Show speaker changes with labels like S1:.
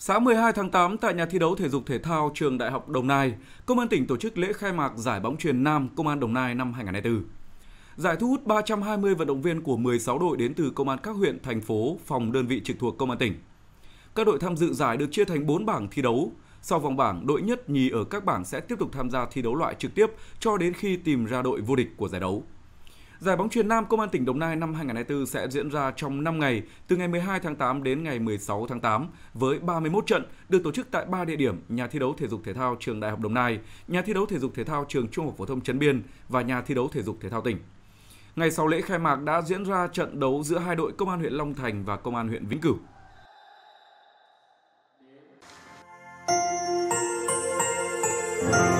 S1: Sáng 12 tháng 8 tại nhà thi đấu thể dục thể thao trường Đại học Đồng Nai, Công an tỉnh tổ chức lễ khai mạc giải bóng truyền nam Công an Đồng Nai năm 2024. Giải thu hút 320 vận động viên của 16 đội đến từ công an các huyện, thành phố, phòng đơn vị trực thuộc công an tỉnh. Các đội tham dự giải được chia thành 4 bảng thi đấu. Sau vòng bảng, đội nhất nhì ở các bảng sẽ tiếp tục tham gia thi đấu loại trực tiếp cho đến khi tìm ra đội vô địch của giải đấu. Giải bóng truyền nam Công an tỉnh Đồng Nai năm 2024 sẽ diễn ra trong 5 ngày, từ ngày 12 tháng 8 đến ngày 16 tháng 8, với 31 trận được tổ chức tại 3 địa điểm: nhà thi đấu thể dục thể thao trường Đại học Đồng Nai, nhà thi đấu thể dục thể thao trường Trung học phổ thông Trấn Biên và nhà thi đấu thể dục thể thao tỉnh. Ngày sau lễ khai mạc đã diễn ra trận đấu giữa hai đội Công an huyện Long Thành và Công an huyện Vĩnh Cửu. Thank you